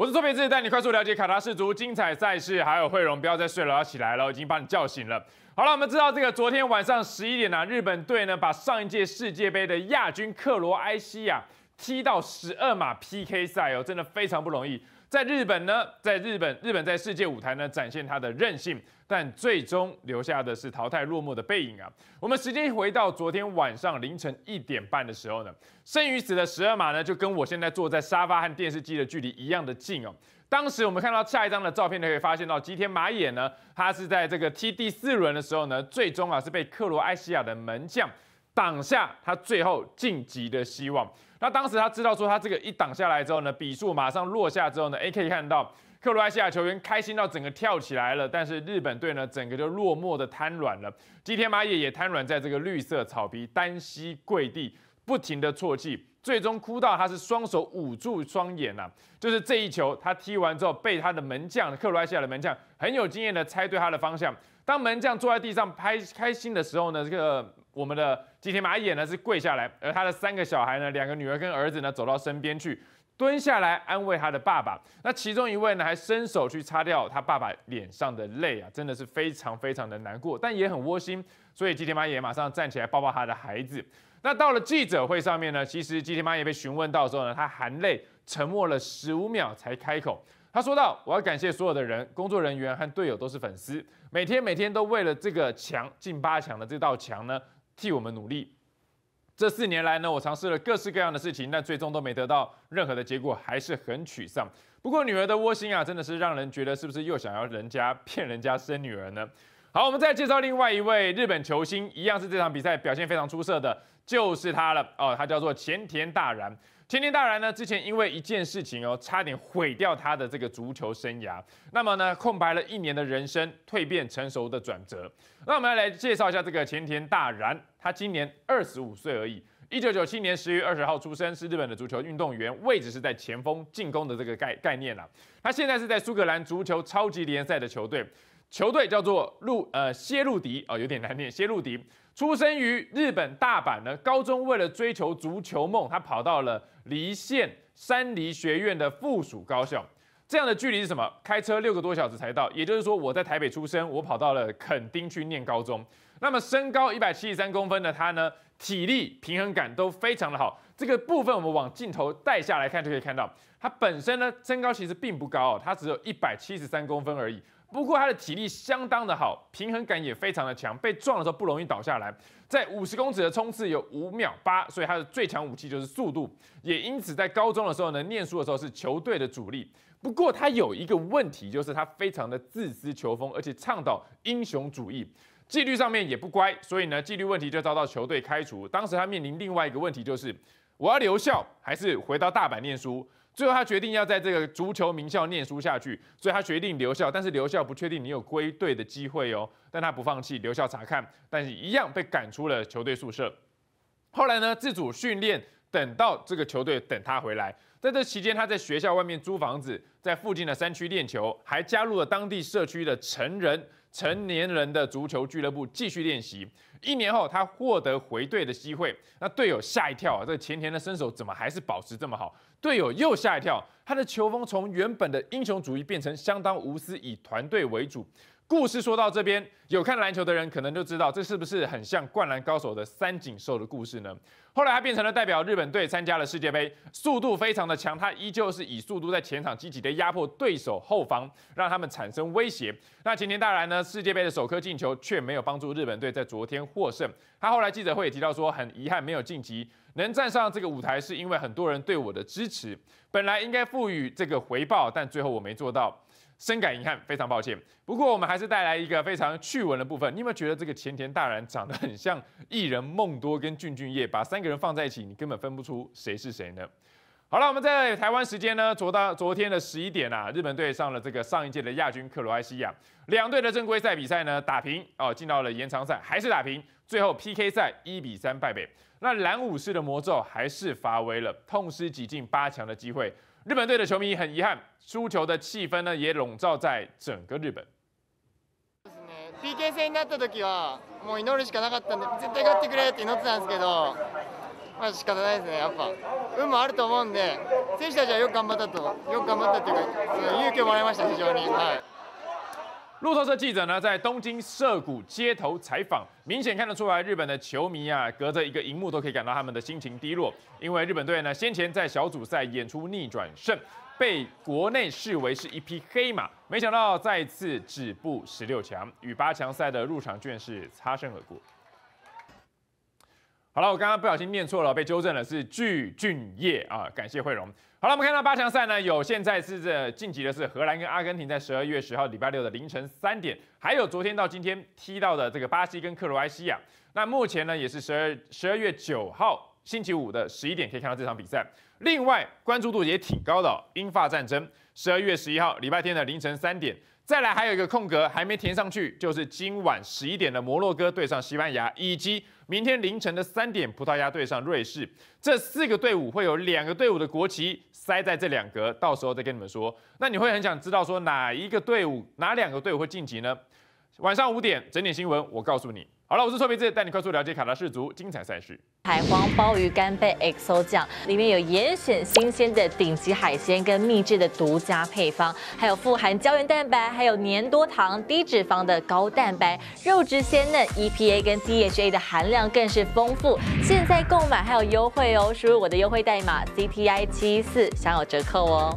我是周别志，带你快速了解卡塔氏族精彩赛事，还有惠荣，不要再睡了，要起来了，已经把你叫醒了。好了，我们知道这个昨天晚上十一点呢，日本队呢把上一届世界杯的亚军克罗埃西亚。踢到十二码 PK 赛哦，真的非常不容易。在日本呢，在日本，日本在世界舞台呢展现他的韧性，但最终留下的是淘汰落寞的背影啊。我们时间回到昨天晚上凌晨一点半的时候呢，剩余死的十二码呢，就跟我现在坐在沙发和电视机的距离一样的近哦。当时我们看到下一张的照片呢，可以发现到吉田麻也呢，他是在这个踢第四轮的时候呢，最终啊是被克罗埃西亚的门将。挡下他最后晋级的希望。那当时他知道说，他这个一挡下来之后呢，比数马上落下之后呢可以看到克罗埃西亚球员开心到整个跳起来了，但是日本队呢，整个就落寞的瘫软了。吉田麻也也瘫软在这个绿色草皮，单膝跪地，不停的啜泣，最终哭到他是双手捂住双眼呐。就是这一球，他踢完之后被他的门将克罗埃西亚的门将很有经验的猜对他的方向。当门将坐在地上拍开心的时候呢，这个。我们的吉田麻也呢是跪下来，而他的三个小孩呢，两个女儿跟儿子呢走到身边去蹲下来安慰他的爸爸。那其中一位呢还伸手去擦掉他爸爸脸上的泪啊，真的是非常非常的难过，但也很窝心。所以吉田麻也马上站起来抱抱他的孩子。那到了记者会上面呢，其实吉田麻也被询问到的时候呢，他含泪沉默了十五秒才开口。他说到：“我要感谢所有的人，工作人员和队友都是粉丝，每天每天都为了这个墙进八强的这道墙呢。”替我们努力。这四年来呢，我尝试了各式各样的事情，但最终都没得到任何的结果，还是很沮丧。不过女儿的窝心啊，真的是让人觉得是不是又想要人家骗人家生女儿呢？好，我们再介绍另外一位日本球星，一样是这场比赛表现非常出色的，就是他了。哦，他叫做前田大然。前田大然呢？之前因为一件事情哦，差点毁掉他的这个足球生涯。那么呢，空白了一年的人生，蜕变成熟的转折。那我们要来介绍一下这个前田大然，他今年二十五岁而已，一九九七年十月二十号出生，是日本的足球运动员，位置是在前锋进攻的这个概概念啊。他现在是在苏格兰足球超级联赛的球队，球队叫做路呃谢路迪哦，有点难念，谢路迪。出生于日本大阪的高中，为了追求足球梦，他跑到了离县山梨学院的附属高校。这样的距离是什么？开车六个多小时才到。也就是说，我在台北出生，我跑到了垦丁去念高中。那么身高一百七十三公分的他呢，体力平衡感都非常的好。这个部分我们往镜头带下来看，就可以看到他本身呢身高其实并不高哦，他只有一百七十三公分而已。不过他的体力相当的好，平衡感也非常的强，被撞的时候不容易倒下来。在五十公尺的冲刺有五秒八，所以他的最强武器就是速度。也因此在高中的时候呢，念书的时候是球队的主力。不过他有一个问题，就是他非常的自私球风，而且倡导英雄主义，纪律上面也不乖，所以呢纪律问题就遭到球队开除。当时他面临另外一个问题，就是我要留校还是回到大阪念书？最后，他决定要在这个足球名校念书下去，所以他决定留校。但是留校不确定你有归队的机会哦。但他不放弃，留校查看，但是一样被赶出了球队宿舍。后来呢，自主训练，等到这个球队等他回来。在这期间，他在学校外面租房子，在附近的山区练球，还加入了当地社区的成人。成年人的足球俱乐部继续练习，一年后他获得回队的机会，那队友吓一跳啊！这前田的身手怎么还是保持这么好？队友又吓一跳，他的球风从原本的英雄主义变成相当无私，以团队为主。故事说到这边，有看篮球的人可能就知道，这是不是很像《灌篮高手》的三井寿的故事呢？后来他变成了代表日本队参加了世界杯，速度非常的强，他依旧是以速度在前场积极的压迫对手后防，让他们产生威胁。那今天带来呢，世界杯的首颗进球却没有帮助日本队在昨天获胜。他后来记者会也提到说，很遗憾没有晋级。能站上这个舞台，是因为很多人对我的支持。本来应该赋予这个回报，但最后我没做到，深感遗憾，非常抱歉。不过我们还是带来一个非常趣闻的部分。你有没有觉得这个前田大然长得很像艺人梦多跟俊俊叶？把三个人放在一起，你根本分不出谁是谁呢？好了，我们在台湾时间呢，昨大昨天的十一点啊，日本队上了这个上一届的亚军克罗埃西亚，两队的正规赛比赛呢打平哦，进到了延长赛还是打平，最后 PK 赛一比三败北，那蓝武士的魔咒还是发威了，痛失挤进八强的机会。日本队的球迷很遗憾，输球的气氛呢也笼罩在整个日本。PK 赛になったとはもう祈るしかなかったんで、絶対勝ってくれって祈ったんですけど。嘛，仕方ないですね。やっぱ、運もあると思うんで、選手たちはよく頑張ったと、よく頑張ったいうか、勇気もらいました非常に。路透社记者呢，在东京涩谷街头采访，明显看得出来，日本的球迷啊，隔着一个荧幕都可以感到他们的心情低落，因为日本队呢，先前在小组赛演出逆转胜，被国内视为是一匹黑马，没想到再次止步十六强，与八强赛的入场券是擦身而过。好了，我刚刚不小心念错了，被纠正了，是具俊业啊，感谢惠荣。好了，我们看到八强赛呢，有现在是这晋级的是荷兰跟阿根廷，在十二月十号礼拜六的凌晨三点，还有昨天到今天踢到的这个巴西跟克罗埃西亚，那目前呢也是十二十二月九号星期五的十一点可以看到这场比赛。另外关注度也挺高的英法战争，十二月十一号礼拜天的凌晨三点。再来还有一个空格还没填上去，就是今晚十一点的摩洛哥对上西班牙，以及明天凌晨的三点葡萄牙对上瑞士。这四个队伍会有两个队伍的国旗塞在这两格，到时候再跟你们说。那你会很想知道说哪一个队伍、哪两个队伍会晋级呢？晚上五点整点新闻，我告诉你。好了，我是臭鼻子，带你快速了解卡达氏族精彩赛事。海皇鲍鱼干贝 XO 酱里面有严选新鲜的顶级海鲜跟秘制的独家配方，还有富含胶原蛋白，还有粘多糖、低脂肪的高蛋白，肉质鲜嫩，EPA 跟 DHA 的含量更是丰富。现在购买还有优惠哦，输入我的优惠代码 CTI 七四享有折扣哦。